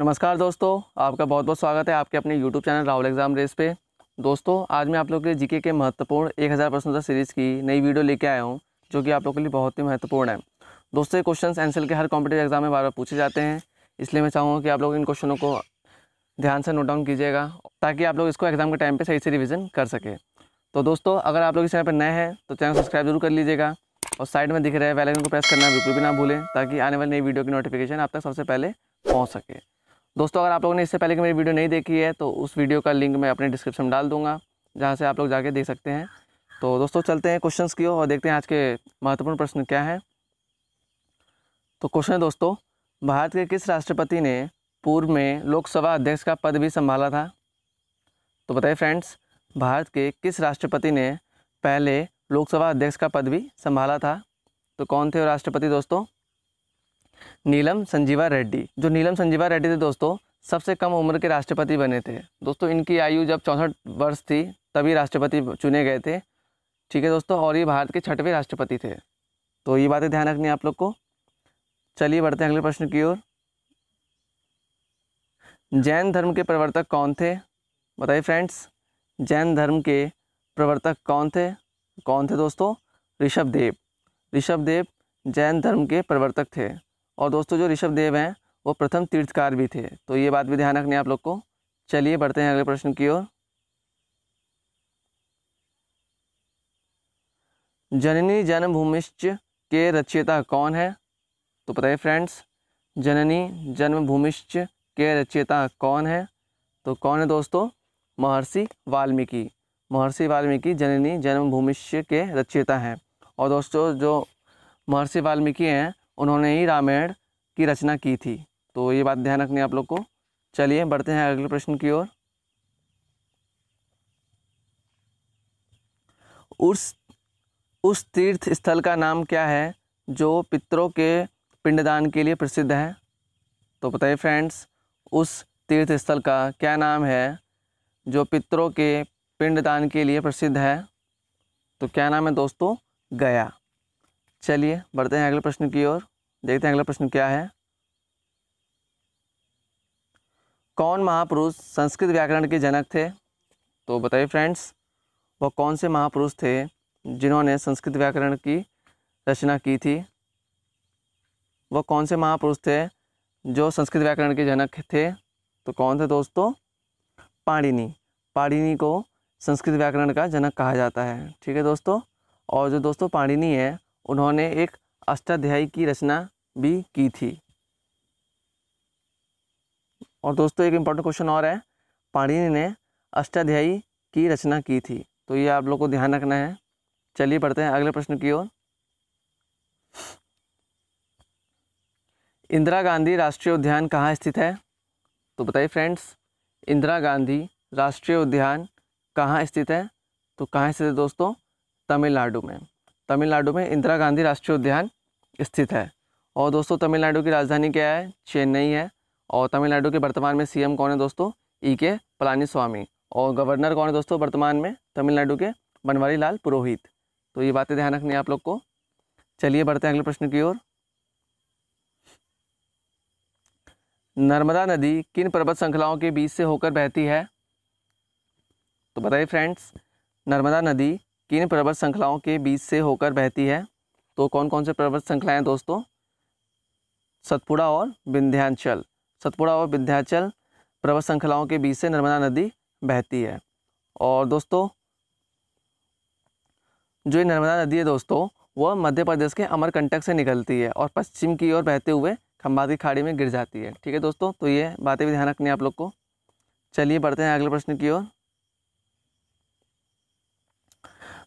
नमस्कार दोस्तों आपका बहुत बहुत स्वागत है आपके अपने YouTube channel Rahul exam race पे दोस्तों आज मैं आप लोग के जीके के महत्वपूर्ण 1000 हज़ार का सीरीज़ की नई वीडियो लेके आया हूँ जो कि आप लोग के लिए बहुत ही महत्वपूर्ण है दोस्तों ये क्वेश्चन एनसेल के हर कॉम्पिटेटिव एग्जाम में बार बार पूछे जाते हैं इसलिए मैं चाहूँगा कि आप लोग इन क्वेश्चनों को ध्यान से नोट डाउन कीजिएगा ताकि आप लोग इसको एग्ज़ाम के टाइम पर सही से रिविज़न कर सके तो दोस्तों अगर आप लोग इस चैनल पर नए हैं तो चैनल सब्सक्राइब जरूर कर लीजिएगा और साइड में दिख रहे वेलाइकन को प्रेस करना बिल्कुल भी ना भूलें ताकि आने वाली नई वीडियो की नोटिफिकेशन आप तक सबसे पहले पहुँच सके दोस्तों अगर आप लोगों ने इससे पहले की मेरी वीडियो नहीं देखी है तो उस वीडियो का लिंक मैं अपने डिस्क्रिप्शन में डाल दूंगा जहाँ से आप लोग जाके देख सकते हैं तो दोस्तों चलते हैं क्वेश्चंस की ओर और देखते हैं आज के महत्वपूर्ण प्रश्न क्या है तो क्वेश्चन है दोस्तों भारत के किस राष्ट्रपति ने पूर्व में लोकसभा अध्यक्ष का पद भी संभाला था तो बताइए फ्रेंड्स भारत के किस राष्ट्रपति ने पहले लोकसभा अध्यक्ष का पद भी संभाला था तो कौन थे राष्ट्रपति दोस्तों नीलम संजीवा रेड्डी जो नीलम संजीवा रेड्डी थे दोस्तों सबसे कम उम्र के राष्ट्रपति बने थे दोस्तों इनकी आयु जब चौंसठ वर्ष थी तभी राष्ट्रपति चुने गए थे ठीक है दोस्तों और ये भारत के छठवें राष्ट्रपति थे तो ये बातें ध्यान रखनी आप लोग को चलिए बढ़ते हैं अगले प्रश्न की ओर जैन धर्म के प्रवर्तक कौन थे बताइए फ्रेंड्स जैन धर्म के प्रवर्तक कौन थे कौन थे दोस्तों ऋषभ देव ऋषभ देव जैन धर्म के प्रवर्तक थे और दोस्तों जो ऋषभ देव हैं वो प्रथम तीर्थकार भी थे तो ये बात भी ध्यान रखनी है आप लोग को चलिए बढ़ते हैं अगले प्रश्न की ओर जननी जन्मभूमिश्च के रचयिता कौन है तो बताइए फ्रेंड्स जननी जन्मभूमिश्च के रचयिता कौन है तो कौन है दोस्तों महर्षि वाल्मीकि महर्षि वाल्मीकि जननी जन्मभूमिश्च के रचयिता हैं और दोस्तों जो महर्षि वाल्मीकि हैं उन्होंने ही रामायण की रचना की थी तो ये बात ध्यान रखनी आप लोग को चलिए बढ़ते हैं अगले प्रश्न की ओर उस उस तीर्थ स्थल का नाम क्या है जो पितरों के पिंडदान के लिए प्रसिद्ध है तो बताइए फ्रेंड्स उस तीर्थ स्थल का क्या नाम है जो पितरों के पिंडदान के लिए प्रसिद्ध है तो क्या नाम है दोस्तों गया चलिए बढ़ते हैं अगले प्रश्न की ओर देखते हैं अगला प्रश्न क्या है कौन महापुरुष संस्कृत व्याकरण के जनक थे तो बताइए फ्रेंड्स वह कौन से महापुरुष थे जिन्होंने संस्कृत व्याकरण की रचना की थी वह कौन से महापुरुष थे जो संस्कृत व्याकरण के जनक थे तो कौन थे दोस्तों पाणिनी पाणिनी को संस्कृत व्याकरण का जनक कहा जाता है ठीक है दोस्तों और जो दोस्तों पाणिनी है उन्होंने एक अष्टाध्यायी की रचना भी की थी और दोस्तों एक इम्पॉर्टेंट क्वेश्चन और है पाणिनि ने अष्टाध्यायी की रचना की थी तो ये आप लोग को ध्यान रखना है चलिए पढ़ते हैं अगले प्रश्न की ओर इंदिरा गांधी राष्ट्रीय उद्यान कहाँ स्थित है तो बताइए फ्रेंड्स इंदिरा गांधी राष्ट्रीय उद्यान कहाँ स्थित है तो कहाँ स्थित है दोस्तों तमिलनाडु में तमिलनाडु में इंदिरा गांधी राष्ट्रीय उद्यान स्थित है और दोस्तों तमिलनाडु की राजधानी क्या है चेन्नई है और तमिलनाडु के वर्तमान में सीएम कौन है दोस्तों ई के पलानी स्वामी और गवर्नर कौन है दोस्तों वर्तमान में तमिलनाडु के बनवारी लाल पुरोहित तो ये बातें ध्यान रखनी है आप लोग को चलिए बढ़ते हैं अगले प्रश्न की ओर नर्मदा नदी किन पर्वत श्रृंखलाओं के बीच से होकर बहती है तो बताइए फ्रेंड्स नर्मदा नदी किन पर्वत श्रृंखलाओं के बीच से होकर बहती है तो कौन कौन से पर्वत श्रृंखलाएँ दोस्तों सतपुड़ा और विंध्यांचल सतपुड़ा और विंध्यांचल पर्वत श्रृंखलाओं के बीच से नर्मदा नदी बहती है और दोस्तों जो ये नर्मदा नदी है दोस्तों वह मध्य प्रदेश के अमरकंटक से निकलती है और पश्चिम की ओर बहते हुए खम्बात की खाड़ी में गिर जाती है ठीक है दोस्तों तो ये बातें भी ध्यान रखनी है आप लोग को चलिए बढ़ते हैं अगले प्रश्न की ओर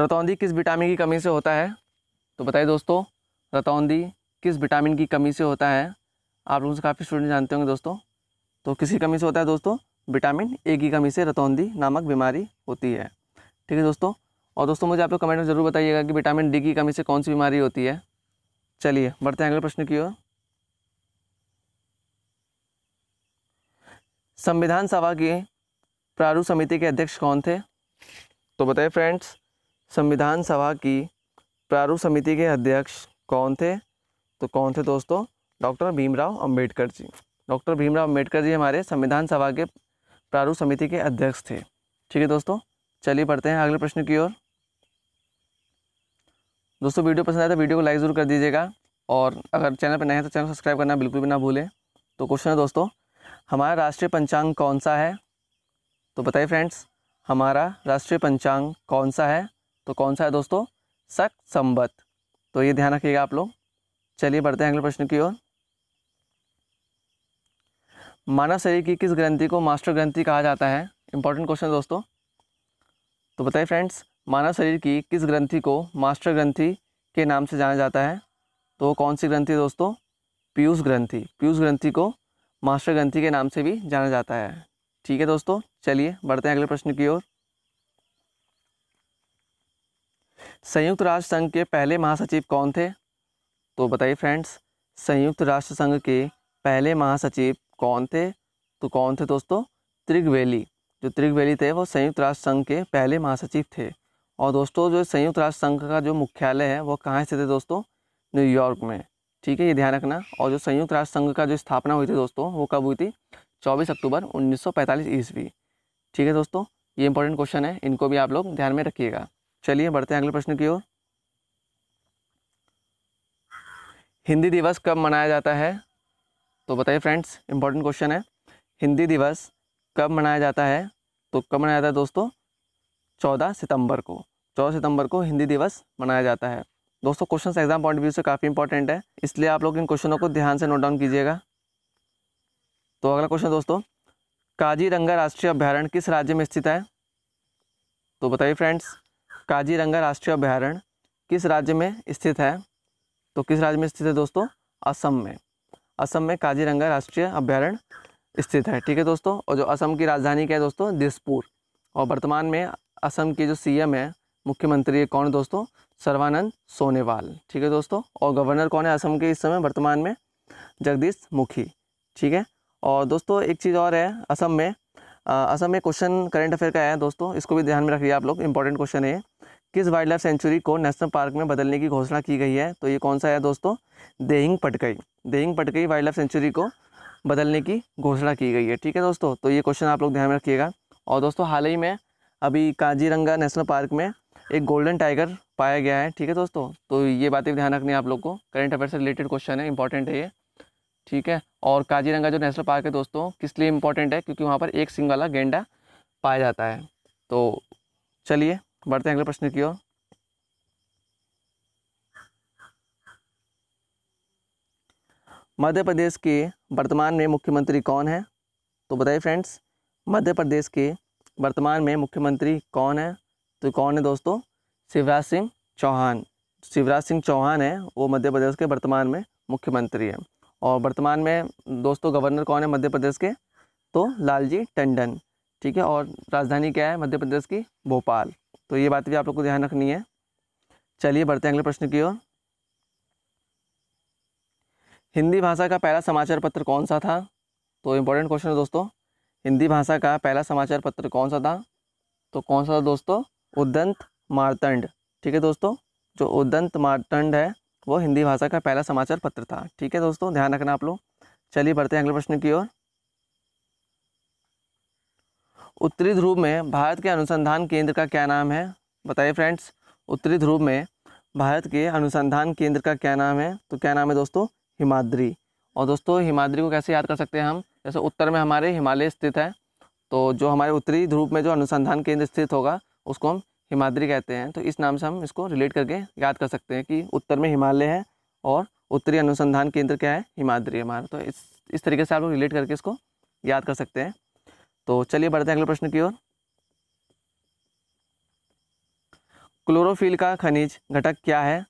रतौंदी किस विटामिन की कमी से होता है तो बताइए दोस्तों रतौंदी किस विटामिन की कमी से होता है आप लोगों से काफ़ी स्टूडेंट जानते होंगे दोस्तों तो किसी कमी से होता है दोस्तों विटामिन ए की कमी से रतौंदी नामक बीमारी होती है ठीक है दोस्तों और दोस्तों मुझे आप लोग कमेंट में ज़रूर बताइएगा कि विटामिन डी की कमी से कौन सी बीमारी होती है चलिए बढ़ते हैं अगले प्रश्न की ओर संविधान सभा की प्रारूप समिति के अध्यक्ष कौन थे तो बताइए फ्रेंड्स संविधान सभा की प्रारूप समिति के अध्यक्ष कौन थे तो कौन थे दोस्तों डॉक्टर भीमराव अंबेडकर जी डॉक्टर भीमराव अंबेडकर जी हमारे संविधान सभा के प्रारूप समिति के अध्यक्ष थे ठीक है दोस्तों चलिए पढ़ते हैं अगले प्रश्न की ओर दोस्तों वीडियो पसंद आया तो वीडियो को लाइक ज़रूर कर दीजिएगा और अगर चैनल पर नए हैं तो चैनल सब्सक्राइब करना बिल्कुल भी ना भूलें तो क्वेश्चन है दोस्तों हमारा राष्ट्रीय पंचांग कौन सा है तो बताइए फ्रेंड्स हमारा राष्ट्रीय पंचांग कौन सा है तो कौन सा है दोस्तों सक संबत तो ये ध्यान रखिएगा आप लोग चलिए बढ़ते हैं अगले प्रश्न की ओर मानव शरीर की किस ग्रंथि को मास्टर ग्रंथि कहा जाता है इंपॉर्टेंट क्वेश्चन दोस्तों तो बताइए फ्रेंड्स मानव शरीर की किस ग्रंथि को मास्टर ग्रंथि के नाम से जाना जाता है तो कौन सी ग्रंथि दोस्तों पीयूष ग्रंथि पीयूष ग्रंथि को मास्टर ग्रंथि के नाम से भी जाना जाता है ठीक है दोस्तों चलिए बढ़ते हैं अगले प्रश्न की ओर संयुक्त राष्ट्र संघ के पहले महासचिव कौन थे तो बताइए फ्रेंड्स संयुक्त राष्ट्र संघ के पहले महासचिव कौन थे तो कौन थे दोस्तों त्रिगवेली जो त्रिगवेली थे वो संयुक्त राष्ट्र संघ के पहले महासचिव थे और दोस्तों जो संयुक्त राष्ट्र संघ का जो मुख्यालय है वो कहाँ स्थित है दोस्तों न्यूयॉर्क में ठीक है ये ध्यान रखना और जो संयुक्त राष्ट्र संघ का जो स्थापना हुई थी दोस्तों वो कब हुई थी 24 अक्टूबर 1945 ईस्वी ठीक है दोस्तों ये इंपॉर्टेंट क्वेश्चन है इनको भी आप लोग ध्यान में रखिएगा चलिए बढ़ते हैं अगले प्रश्न की ओर हिंदी दिवस कब मनाया जाता है तो बताइए फ्रेंड्स इंपॉर्टेंट क्वेश्चन है हिंदी दिवस कब मनाया जाता है तो कब मनाया जाता है दोस्तों चौदह सितंबर को चौदह सितंबर को हिंदी दिवस मनाया जाता है दोस्तों क्वेश्चन एग्जाम पॉइंट व्यू से काफ़ी इंपॉर्टेंट है इसलिए आप लोग इन क्वेश्चनों को ध्यान से नोट डाउन कीजिएगा तो अगला क्वेश्चन दोस्तों काजीरंगा राष्ट्रीय अभ्यारण्य किस राज्य में स्थित है तो बताइए फ्रेंड्स काजीरंगा राष्ट्रीय अभ्यारण्य किस राज्य में स्थित है तो किस राज्य में स्थित है दोस्तों असम में असम में काजीरंगा राष्ट्रीय अभ्यारण्य स्थित है ठीक है दोस्तों और जो असम की राजधानी क्या है दोस्तों दिसपुर और वर्तमान में असम के जो सीएम है मुख्यमंत्री है कौन दोस्तों सर्वानंद सोनेवाल ठीक है दोस्तों और गवर्नर कौन है असम के इस समय वर्तमान में जगदीश मुखी ठीक है और दोस्तों एक चीज़ और है असम में असम में क्वेश्चन करंट अफेयर का है दोस्तों इसको भी ध्यान में रखिए आप लोग इंपॉर्टेंट क्वेश्चन है किस वाइल्ड लाइफ सेंचुरी को नेशनल पार्क में बदलने की घोषणा की गई है तो ये कौन सा है दोस्तों Dehing Patkai Dehing Patkai wild life sanctuary को बदलने की घोषणा की गई है ठीक है दोस्तों तो ये क्वेश्चन आप लोग ध्यान में रखिएगा और दोस्तों हाल ही में अभी काजीरंगा नेशनल पार्क में एक गोल्डन टाइगर पाया गया है ठीक है दोस्तों तो ये बातें ध्यान रखनी है आप लोग को करंट अफेयर से रिलेटेड क्वेश्चन है इंपॉर्टेंट है ये ठीक है और काजीरंगा जो नेशनल पार्क है दोस्तों किस लिए इंपॉर्टेंट है क्योंकि वहाँ पर एक सिंग वाला गेंडा पाया जाता है तो चलिए बढ़ते हैं अगले प्रश्न की ओर मध्य प्रदेश के वर्तमान में मुख्यमंत्री कौन है तो बताइए फ्रेंड्स मध्य प्रदेश के वर्तमान में मुख्यमंत्री कौन है तो कौन है दोस्तों शिवराज सिंह चौहान शिवराज सिंह चौहान है वो मध्य प्रदेश के वर्तमान में मुख्यमंत्री है और वर्तमान में दोस्तों गवर्नर कौन है मध्य प्रदेश के तो लालजी टंडन ठीक है और राजधानी क्या है मध्य प्रदेश की भोपाल तो ये बात भी आप लोग को ध्यान रखनी है चलिए बढ़ते हैं अगले प्रश्न की ओर हिंदी भाषा का पहला समाचार पत्र कौन सा था तो इम्पोर्टेंट क्वेश्चन है दोस्तों हिंदी भाषा का पहला समाचार पत्र कौन सा था तो कौन सा था दोस्तों उदंत मारतंड ठीक है दोस्तों जो उदंत मारतंड है वो हिंदी भाषा का पहला समाचार पत्र था ठीक है दोस्तों ध्यान रखना आप लोग चलिए बढ़ते हैं अगले प्रश्न की ओर उत्तरी ध्रुव में भारत के अनुसंधान केंद्र का क्या नाम है बताइए फ्रेंड्स उत्तरी ध्रुव में भारत के अनुसंधान केंद्र का क्या नाम है तो क्या नाम है दोस्तों हिमाद्री और दोस्तों हिमाद्री को कैसे याद कर सकते हैं हम जैसे उत्तर में हमारे हिमालय स्थित है तो जो हमारे उत्तरी ध्रुव में जो अनुसंधान केंद्र स्थित होगा उसको हम हिमाद्री कहते हैं तो इस नाम से हम इसको रिलेट करके याद कर सकते हैं कि उत्तर में हिमालय है और उत्तरी अनुसंधान केंद्र क्या है हिमाद्री हमारा तो इस इस तरीके से आप लोग रिलेट करके इसको याद कर सकते हैं तो चलिए बढ़ते हैं अगले प्रश्न की ओर क्लोरोफिल का खनिज घटक क्या है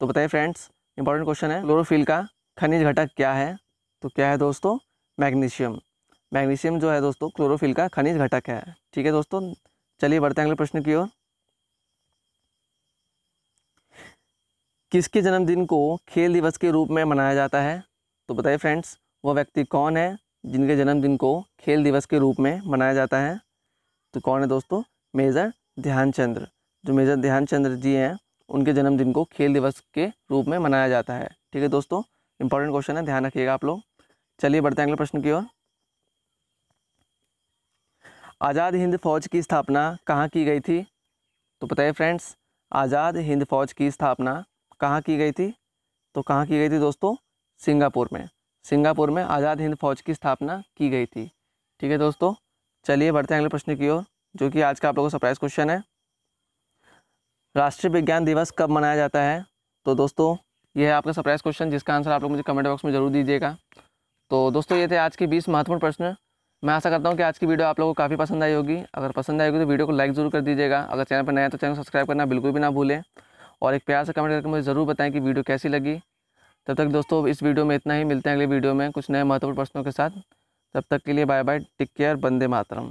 तो बताइए फ्रेंड्स इंपॉर्टेंट क्वेश्चन है क्लोरोफिल का खनिज घटक क्या है तो क्या है दोस्तों मैग्नीशियम मैग्नीशियम जो है दोस्तों क्लोरोफिल का खनिज घटक है ठीक है दोस्तों चलिए बढ़ते हैं अगले प्रश्न की ओर किसके जन्मदिन को खेल दिवस के रूप में मनाया जाता है तो बताइए फ्रेंड्स वो व्यक्ति कौन है जिनके जन्मदिन को खेल दिवस के रूप में मनाया जाता है तो कौन है दोस्तों मेजर ध्यानचंद्र जो मेजर ध्यानचंद्र जी हैं उनके जन्मदिन को खेल दिवस के रूप में मनाया जाता है ठीक है दोस्तों इंपॉर्टेंट क्वेश्चन है ध्यान रखिएगा आप लोग चलिए बढ़ते हैं अगले प्रश्न की ओर आज़ाद हिंद फौज की स्थापना कहाँ की गई थी तो बताइए फ्रेंड्स आज़ाद हिंद फौज की स्थापना कहाँ की गई थी तो कहाँ की गई थी दोस्तों सिंगापुर में सिंगापुर में आज़ाद हिंद फौज की स्थापना की गई थी ठीक है दोस्तों चलिए बढ़ते हैं अगले प्रश्न की ओर जो कि आज का आप लोगों का सरप्राइज क्वेश्चन है राष्ट्रीय विज्ञान दिवस कब मनाया जाता है तो दोस्तों यह है आपका सरप्राइज क्वेश्चन जिसका आंसर आप लोग मुझे कमेंट बॉक्स में जरूर दीजिएगा तो दोस्तों ये थे आज के बीस महत्वपूर्ण प्रश्न मैं आशा करता हूँ कि आज की वीडियो आप लोगों को काफ़ी पसंद आई होगी अगर पसंद आएगी तो वीडियो को लाइक जरूर कर दीजिएगा अगर चैनल पर नया तो चैनल सब्सक्राइब करना बिल्कुल भी ना भूलें और एक प्यार से कमेंट करके मुझे ज़रूर बताएं कि वीडियो कैसी लगी तब तक दोस्तों इस वीडियो में इतना ही मिलते हैं अगले वीडियो में कुछ नए महत्वपूर्ण प्रश्नों के साथ तब तक के लिए बाय बाय टेक केयर बंदे मातरम